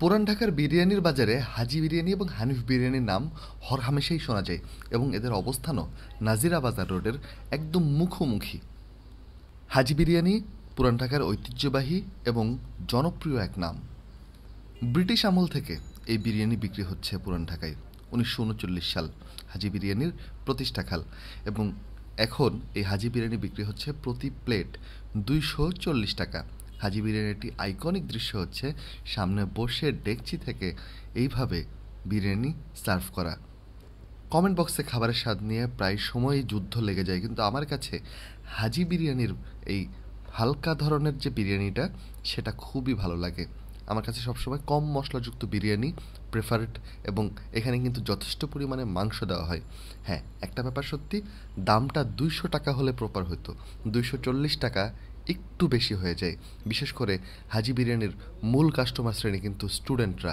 পুরান ঢাকার বিরিয়ানির বাজারে হাজি বিরিয়ানি এবং হানিফ বিরিয়ানির নাম হরহামেশাই শোনা যায় এবং এদের অবস্থানও নাজিরা বাজার রোডের একদম মুখোমুখি হাজি বিরিয়ানি পুরান ঢাকার ঐতিহ্যবাহী এবং জনপ্রিয় এক নাম ব্রিটিশ আমল থেকে এই বিরিয়ানি বিক্রি হচ্ছে পুরান ঢাকায় উনিশশো সাল হাজি বিরিয়ানির প্রতিষ্ঠাকাল এবং এখন এই হাজি বিরিয়ানি বিক্রি হচ্ছে প্রতি প্লেট দুইশো টাকা হাজি বিরিয়ানির একটি আইকনিক দৃশ্য হচ্ছে সামনে বসে ডেকচি থেকে এইভাবে বিরিয়ানি সার্ভ করা কমেন্ট বক্সে খাবারের স্বাদ নিয়ে প্রায় সময়ই যুদ্ধ লেগে যায় কিন্তু আমার কাছে হাজি বিরিয়ানির এই হালকা ধরনের যে বিরিয়ানিটা সেটা খুবই ভালো লাগে আমার কাছে সবসময় কম মশলাযুক্ত বিরিয়ানি প্রেফারেড এবং এখানে কিন্তু যথেষ্ট পরিমাণে মাংস দেওয়া হয় হ্যাঁ একটা ব্যাপার সত্যি দামটা দুইশো টাকা হলে প্রপার হতো দুইশো চল্লিশ টাকা একটু বেশি হয়ে যায় বিশেষ করে হাজি বিরিয়ানির মূল কাস্টমার শ্রেণী কিন্তু স্টুডেন্টরা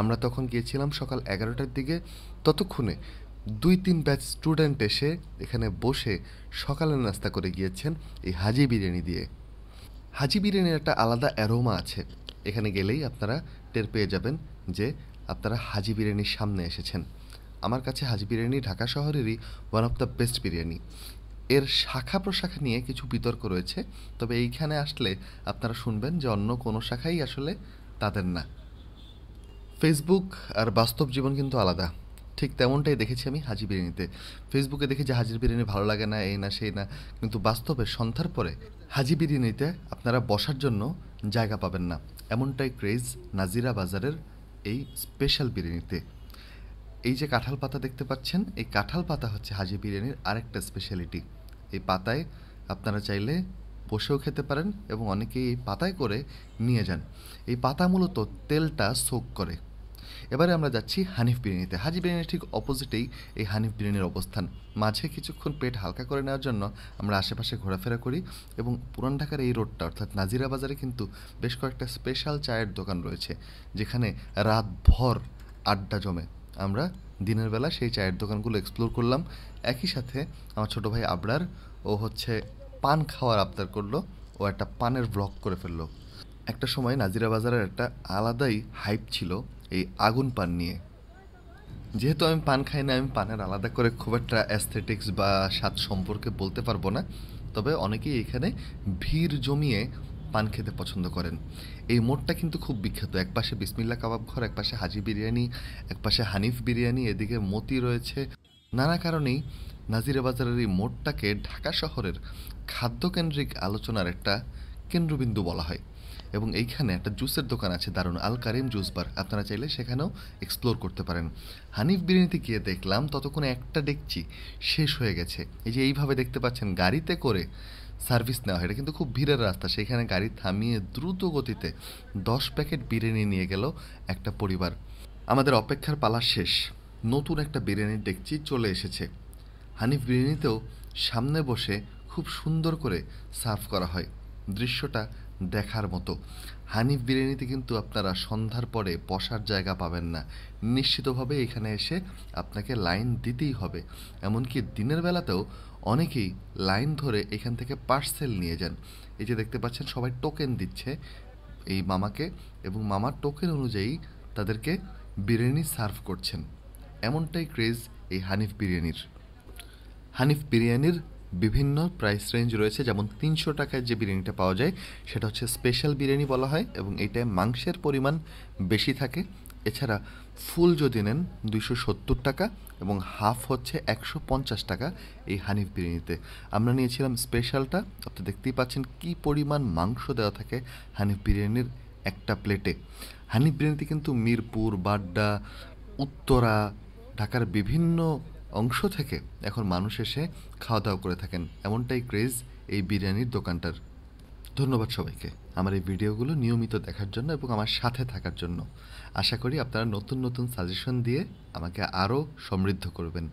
আমরা তখন গিয়েছিলাম সকাল এগারোটার দিকে ততক্ষণে দুই তিন ব্যাচ স্টুডেন্ট এসে এখানে বসে সকালের নাস্তা করে গিয়েছেন এই হাজি বিরিয়ানি দিয়ে হাজি বিরিয়ানির একটা আলাদা অ্যারোমা আছে এখানে গেলেই আপনারা টের পেয়ে যাবেন যে আপনারা হাজি বিরিয়ানির সামনে এসেছেন আমার কাছে হাজি বিরিয়ানি ঢাকা শহরেরই one of the best biryani এর শাখা প্রশাখা নিয়ে কিছু বিতর্ক রয়েছে তবে এইখানে আসলে আপনারা শুনবেন যে অন্য কোনো শাখাই আসলে তাদের না ফেসবুক আর বাস্তব জীবন কিন্তু আলাদা ঠিক তেমনটাই দেখেছি আমি হাজি বিরিয়ানিতে ফেসবুকে দেখি যে হাজির বিরিয়ানি ভালো লাগে না এই না সেই না কিন্তু বাস্তবে সন্ধ্যার পরে হাজি বিরিয়ানিতে আপনারা বসার জন্য জায়গা পাবেন না এমনটাই ক্রেজ নাজিরা বাজারের এই স্পেশাল বিরিয়ানিতে এই যে কাঁঠাল পাতা দেখতে পাচ্ছেন এই কাঁঠাল পাতা হচ্ছে হাজি বিরিয়ানির আরেকটা স্পেশালিটি এই পাতায় আপনারা চাইলে বসেও খেতে পারেন এবং অনেকেই এই পাতায় করে নিয়ে যান এই পাতা মূলত তেলটা সোক করে এবারে আমরা যাচ্ছি হানিফ বিরিয়ানিতে হাজি বিরিয়ানির ঠিক অপোজিটেই এই হানিফ বিরিয়ানির অবস্থান মাঝে কিছুক্ষণ পেট হালকা করে নেওয়ার জন্য আমরা আশেপাশে ঘোরাফেরা করি এবং পুরান ঢাকার এই রোডটা অর্থাৎ নাজিরা বাজারে কিন্তু বেশ কয়েকটা স্পেশাল চায়ের দোকান রয়েছে যেখানে রাতভর আড্ডা জমে আমরা দিনের বেলা সেই চায়ের দোকানগুলো এক্সপ্লোর করলাম একই সাথে আমার ছোটো ভাই আবরার ও হচ্ছে পান খাওয়ার আবদার করলো ও একটা পানের ব্লক করে ফেললো একটা সময় নাজিরা বাজারের একটা আলাদাই হাইপ ছিল এই আগুন পান নিয়ে যেহেতু আমি পান খাই না আমি পানের আলাদা করে খুব একটা অ্যাস্থেটিক্স বা স্বাদ সম্পর্কে বলতে পারবো না তবে অনেকেই এখানে ভিড় জমিয়ে পান খেতে পছন্দ করেন এই মোড়টা কিন্তু খুব বিখ্যাত একপাশে বিসমিল্লা কাবাব ঘর একপাশে হাজি বিরিয়ানি একপাশে হানিফ বিরিয়ানি এদিকে মতি রয়েছে নানা কারণেই নাজিরা বাজারের এই মোড়টাকে ঢাকা শহরের খাদ্যকেন্দ্রিক আলোচনার একটা কেন্দ্রবিন্দু বলা হয় এবং এইখানে একটা জুসের দোকান আছে দারুণ আল কারিম জুস বার আপনারা চাইলে সেখানেও এক্সপ্লোর করতে পারেন হানিফ বিরিয়ানিতে গিয়ে দেখলাম ততক্ষণে একটা ডেকচি শেষ হয়ে গেছে এই যে এইভাবে দেখতে পাচ্ছেন গাড়িতে করে সার্ভিস নেওয়া হয় এটা কিন্তু খুব ভিড়ের রাস্তা সেখানে গাড়ি থামিয়ে দ্রুত গতিতে দশ প্যাকেট বিরিয়ানি নিয়ে গেল একটা পরিবার আমাদের অপেক্ষার পালা শেষ নতুন একটা বিরিয়ানির ডেকচি চলে এসেছে হানিফ বিরিয়ানিতেও সামনে বসে খুব সুন্দর করে সার্ভ করা হয় দৃশ্যটা দেখার মতো হানিফ বিরিয়ানিতে কিন্তু আপনারা সন্ধ্যার পরে বসার জায়গা পাবেন না নিশ্চিতভাবে এখানে এসে আপনাকে লাইন দিতেই হবে এমনকি দিনের বেলাতেও অনেকেই লাইন ধরে এখান থেকে পার্সেল নিয়ে যান এই যে দেখতে পাচ্ছেন সবাই টোকেন দিচ্ছে এই মামাকে এবং মামার টোকেন অনুযায়ী তাদেরকে বিরিয়ানি সার্ভ করছেন এমনটাই ক্রেজ এই হানিফ বিরিয়ানির হানিফ বিরিয়ানির বিভিন্ন প্রাইস রেঞ্জ রয়েছে যেমন তিনশো টাকায় যে বিরিয়ানিটা পাওয়া যায় সেটা হচ্ছে স্পেশাল বিরিয়ানি বলা হয় এবং এটায় মাংসের পরিমাণ বেশি থাকে এছাড়া ফুল যদি নেন দুইশো সত্তর টাকা এবং হাফ হচ্ছে একশো পঞ্চাশ টাকা এই হানিফ বিরিয়ানিতে আমরা নিয়েছিলাম স্পেশালটা আপনি দেখতেই পাচ্ছেন কি পরিমাণ মাংস দেওয়া থাকে হানিফ বিরিয়ানির একটা প্লেটে হানিফ বিরিয়ানিতে কিন্তু মিরপুর বাড্ডা উত্তরা ঢাকার বিভিন্ন অংশ থেকে এখন মানুষ এসে খাওয়া দাওয়া করে থাকেন এমনটাই ক্রেজ এই বিরিয়ানির দোকানটার ধন্যবাদ সবাইকে আমার এই ভিডিওগুলো নিয়মিত দেখার জন্য এবং আমার সাথে থাকার জন্য আশা করি আপনারা নতুন নতুন সাজেশন দিয়ে আমাকে আরও সমৃদ্ধ করবেন